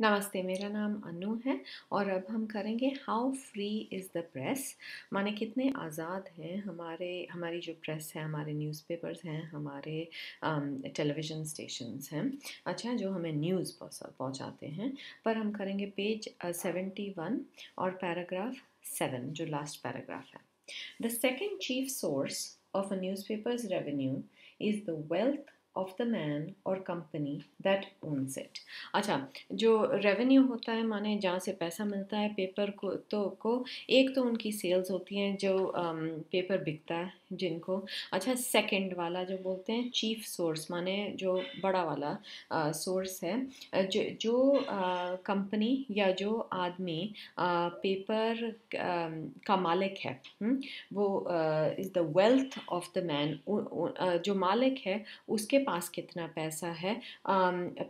नमस्ते मेरा नाम अनु है और अब हम करेंगे how free is the press माने कितने आज़ाद हैं हमारे हमारी जो प्रेस है हमारे न्यूज़पेपर्स हैं हमारे टेलीविज़न स्टेशंस हैं अच्छा जो हमें न्यूज़ पहुंचाते हैं पर हम करेंगे पेज सेवेंटी वन और पैराग्राफ सेवन जो लास्ट पैराग्राफ है the second chief source of a newspapers revenue is the wealth of the man और कंपनी दैट ओन्स इट अच्छा जो रेवेन्यू होता है माने जहाँ से पैसा मिलता है पेपर को तो को एक तो उनकी सेल्स होती हैं जो पेपर um, बिकता है जिनको अच्छा सेकंड वाला जो बोलते हैं चीफ सोर्स माने जो बड़ा वाला सोर्स uh, सोर्स है जो जो कंपनी uh, या जो आदमी पेपर uh, um, का मालिक है हुँ? हम्म, वो is the wealth of the man जो मालिक है उसके पास कितना पैसा है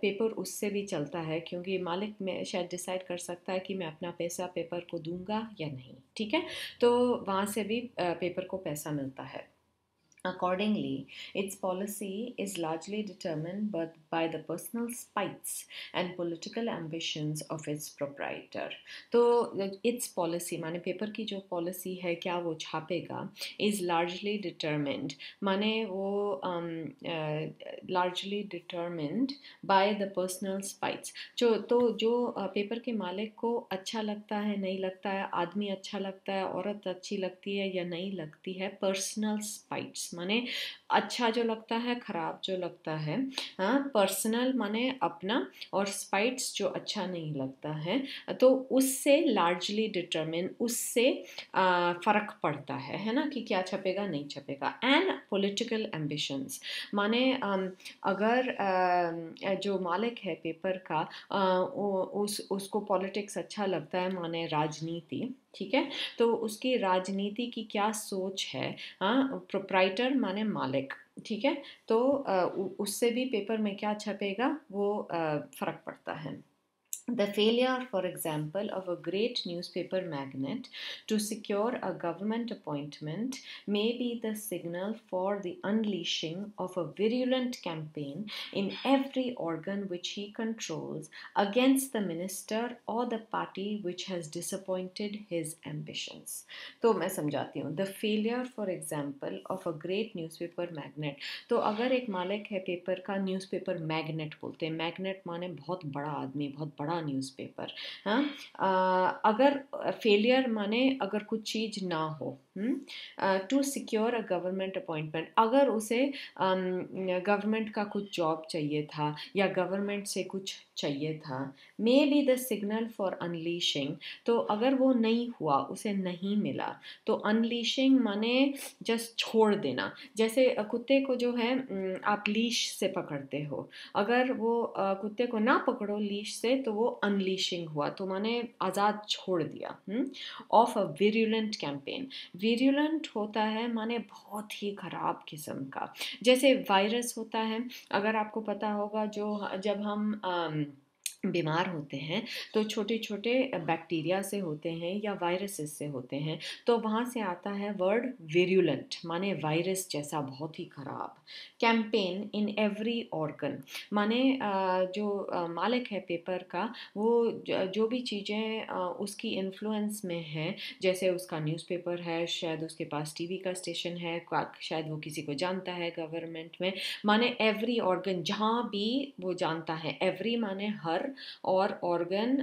पेपर उससे भी चलता है क्योंकि मालिक में शायद डिसाइड कर सकता है कि मैं अपना पैसा पेपर को दूंगा या नहीं ठीक है तो वहाँ से भी पेपर को पैसा मिलता है Accordingly, its policy is largely determined by the personal spites and political ambitions of its proprietor. So, its policy माने paper की जो policy है क्या वो छापेगा is largely determined माने वो um, uh, largely determined by the personal spites जो तो जो paper के मालिक को अच्छा लगता है नहीं लगता है आदमी अच्छा लगता है औरत अच्छी लगती है या नहीं लगती है personal spites माने अच्छा जो लगता है ख़राब जो लगता है हाँ पर्सनल माने अपना और स्पाइट्स जो अच्छा नहीं लगता है तो उससे लार्जली डिटरमिन उससे फ़र्क पड़ता है है ना कि क्या छपेगा नहीं छपेगा एंड पॉलिटिकल एम्बिशंस माने अगर जो मालिक है पेपर का उस उसको पॉलिटिक्स अच्छा लगता है माने राजनीति ठीक है तो उसकी राजनीति की क्या सोच है हाँ प्रोप्राइटर माने मालिक ठीक है तो उससे भी पेपर में क्या छपेगा वो फ़र्क पड़ता है The failure, for example, of a great newspaper magnate to secure a government appointment may be the signal for the unleashing of a virulent campaign in every organ which he controls against the minister or the party which has disappointed his ambitions. So I explain. The failure, for example, of a great newspaper magnate. तो अगर एक मालिक है paper का newspaper magnate magnate means a very big man, a very big पुराना newspaper हाँ अगर failure माने अगर कुछ चीज़ ना हो to hmm, secure a government appointment अगर उसे गवर्नमेंट का कुछ जॉब चाहिए था या गवर्नमेंट से कुछ चाहिए था may be the signal for unleashing तो अगर वो नहीं हुआ उसे नहीं मिला तो अनलीशिंग माने जस्ट छोड़ देना जैसे कुत्ते को जो है आप लीश से पकड़ते हो अगर वो कुत्ते को ना पकड़ो लीश से तो वो अनलीशिंग हुआ तो माने आज़ाद छोड़ दिया of a virulent campaign virulent होता है माने बहुत ही ख़राब किस्म का जैसे वायरस होता है अगर आपको पता होगा जो जब हम बीमार होते हैं तो छोटे छोटे बैक्टीरिया से होते हैं या वायरसेस से होते हैं तो वहाँ से आता है वर्ड वेरुलेंट माने वायरस जैसा बहुत ही ख़राब कैंपेन इन एवरी ऑर्गन माने जो मालिक है पेपर का वो जो भी चीज़ें उसकी इन्फ्लुएंस में है जैसे उसका न्यूज़पेपर है शायद उसके पास टीवी का स्टेशन है शायद वो किसी को जानता है गवर्नमेंट में माने एवरी ऑर्गन जहाँ भी वो जानता है एवरी माने हर और ऑर्गन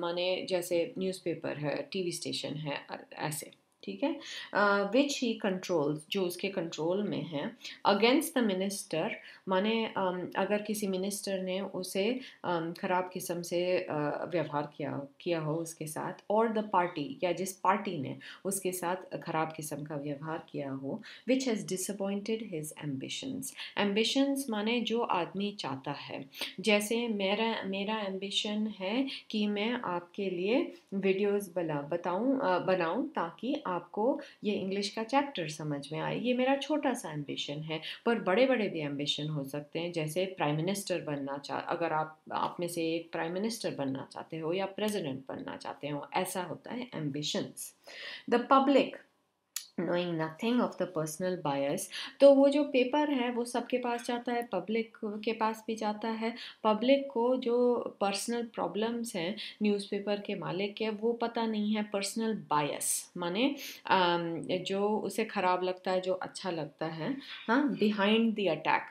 माने जैसे न्यूज़पेपर है टीवी स्टेशन है ऐसे ठीक है विच ही कंट्रोल जो उसके कंट्रोल में है अगेंस्ट द मिनिस्टर माने अगर किसी मिनिस्टर ने उसे ख़राब किस्म से uh, व्यवहार किया किया हो उसके साथ और द पार्टी या जिस पार्टी ने उसके साथ ख़राब किस्म का व्यवहार किया हो which has disappointed his ambitions ambitions माने जो आदमी चाहता है जैसे मेरा मेरा एम्बिशन है कि मैं आपके लिए वीडियोज़ बना बताऊँ बनाऊँ ताकि आपको ये इंग्लिश का चैप्टर समझ में आए ये मेरा छोटा सा एम्बिशन है पर बड़े बड़े भी एम्बिशन हो सकते हैं जैसे प्राइम मिनिस्टर बनना चाह अगर आप आप में से एक प्राइम मिनिस्टर बनना चाहते हो या प्रेसिडेंट बनना चाहते हो ऐसा होता है ambitions the public knowing nothing of the personal bias तो वो जो पेपर है वो सबके पास जाता है पब्लिक के पास भी जाता है पब्लिक को जो पर्सनल प्रॉब्लम्स हैं पेपर के मालिक के वो पता नहीं है पर्सनल बायस माने जो उसे ख़राब लगता है जो अच्छा लगता है हाँ बिहाइंड द अटैक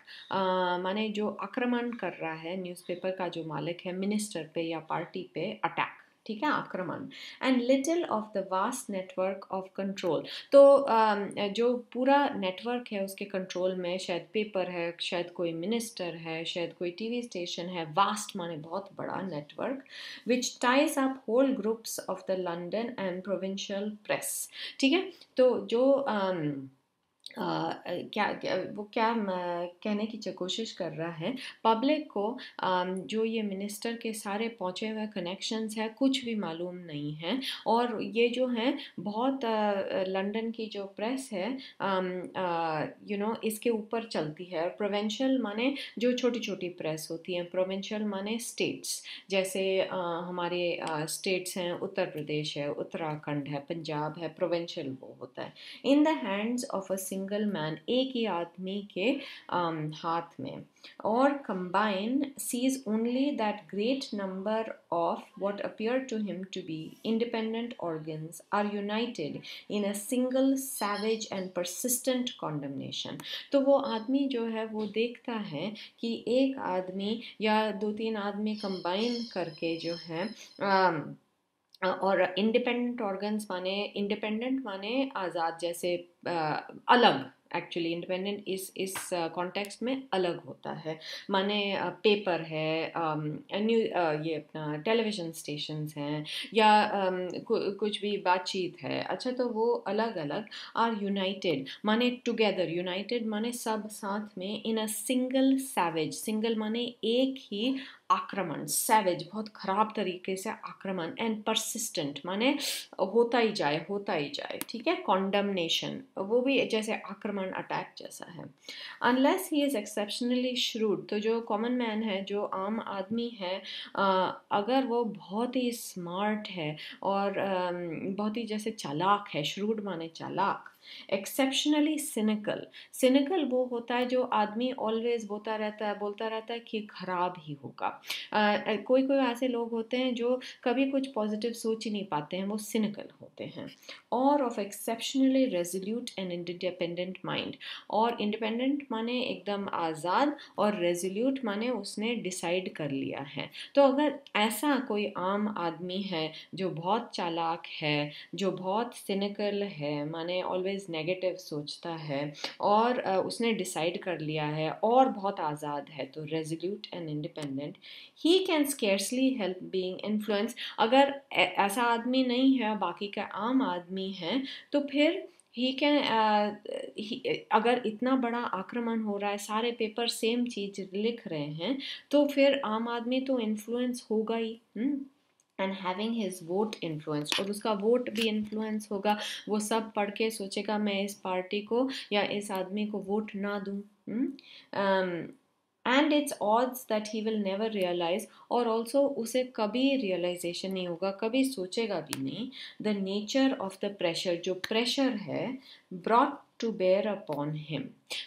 माने जो आक्रमण कर रहा है न्यूज़पेपर का जो मालिक है मिनिस्टर पे या पार्टी पे अटैक ठीक है आक्रमण and little of the vast network of control तो जो पूरा नेटवर्क है उसके कंट्रोल में शायद पेपर है शायद कोई मिनिस्टर है शायद कोई टीवी स्टेशन है वास्ट माने बहुत बड़ा network which ties up whole groups of the London and provincial press ठीक है तो जो um, क्या, क्या वो क्या कहने की कोशिश कर रहा है पब्लिक को आ, जो ये मिनिस्टर के सारे पहुँचे हुए कनेक्शंस है कुछ भी मालूम नहीं है और ये जो है बहुत लंदन की जो प्रेस है यू नो इसके ऊपर चलती है और प्रोवेंशल माने जो छोटी छोटी प्रेस होती हैं प्रोवेंशल माने स्टेट्स जैसे आ, हमारे स्टेट्स हैं उत्तर प्रदेश है उत्तराखंड है पंजाब है प्रोवेंशल वो होता है in the hands of a single man एक ही आदमी के um, हाथ में और combines only that great number of what appear to him to be independent organs are united in a single savage and persistent condemnation तो वो आदमी जो है वो देखता है कि एक आदमी या दो तीन आदमी कंबाइन करके जो है um, और इंडिपेंडेंट ऑर्गन्स माने इंडिपेंडेंट माने आज़ाद जैसे अलग एक्चुअली इंडिपेंडेंट इस इस कॉन्टेक्स्ट uh, में अलग होता है माने पेपर uh, है न्यू um, uh, ये अपना टेलीविज़न स्टेशन हैं या um, कुछ भी बातचीत है अच्छा तो वो अलग अलग आर यूनाइटेड माने टुगेदर यूनाइटेड माने सब साथ में in a single savage single माने एक ही आक्रमण सैवेज बहुत ख़राब तरीके से आक्रमण एंड परसिस्टेंट माने होता ही जाए होता ही जाए ठीक है कॉन्डमनेशन वो भी जैसे आक्रमण कमांड अटैक जैसा है unless he is exceptionally shrewd तो जो कॉमन मैन है जो आम आदमी है अगर वो बहुत ही स्मार्ट है और बहुत ही जैसे चालाक है श्रूड माने चालाक एक्सेप्शनली सिनिकल सिनिकल वो होता है जो आदमी ऑलवेज बोलता रहता है बोलता रहता है कि खराब ही होगा कोई कोई ऐसे लोग होते हैं जो कभी कुछ पॉजिटिव सोच ही नहीं पाते हैं वो सिनिकल होते हैं और of exceptionally resolute and independent mind और इंडिपेंडेंट माने एकदम आज़ाद और रेजोल्यूट माने उसने डिसाइड कर लिया है तो अगर ऐसा कोई आम आदमी है जो बहुत चालाक है जो बहुत सिनिकल है माने ऑलवेज इज़ नेगेटिव सोचता है और उसने डिसाइड कर लिया है और बहुत आज़ाद है तो resolute and independent he can scarcely help being influence अगर ऐसा आदमी नहीं है बाकी का आम आदमी है तो फिर ही कैन अगर इतना बड़ा आक्रमण हो रहा है सारे पेपर सेम चीज़ लिख रहे हैं तो फिर आम आदमी तो इन्फ्लुएंस होगा ही हुँ? हम्म। And having his vote influence और उसका वोट भी इन्फ्लुएंस होगा वो सब पढ़ के सोचेगा मैं इस पार्टी को या इस आदमी को वोट ना दूँ and it's odds that he will never realise और ऑल्सो उसे कभी रियलाइजेशन नहीं होगा कभी सोचेगा भी नहीं the nature of the pressure जो प्रेशर है brought to bear upon him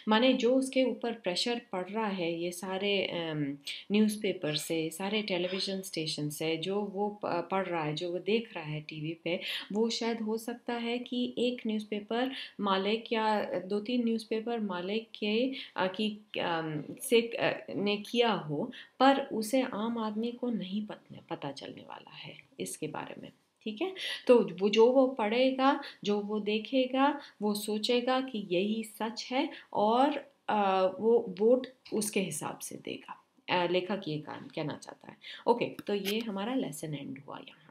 माने जो उसके ऊपर प्रेशर पड़ रहा है ये सारे न्यूज़पेपर से सारे टेलीविज़न स्टेशन से जो वो पढ़ रहा है जो वो देख रहा है टीवी पे वो शायद हो सकता है कि एक न्यूज़पेपर मालिक या दो तीन न्यूज़पेपर मालिक के आ, की आ, से आ, ने किया हो पर उसे आम आदमी को नहीं पता चलने वाला है इसके बारे में ठीक है तो वो जो वो पढ़ेगा जो वो देखेगा वो सोचेगा कि यही सच है और वो वोट उसके हिसाब से देगा लेखक ये कहना चाहता है ओके तो ये हमारा लेसन एंड हुआ यहाँ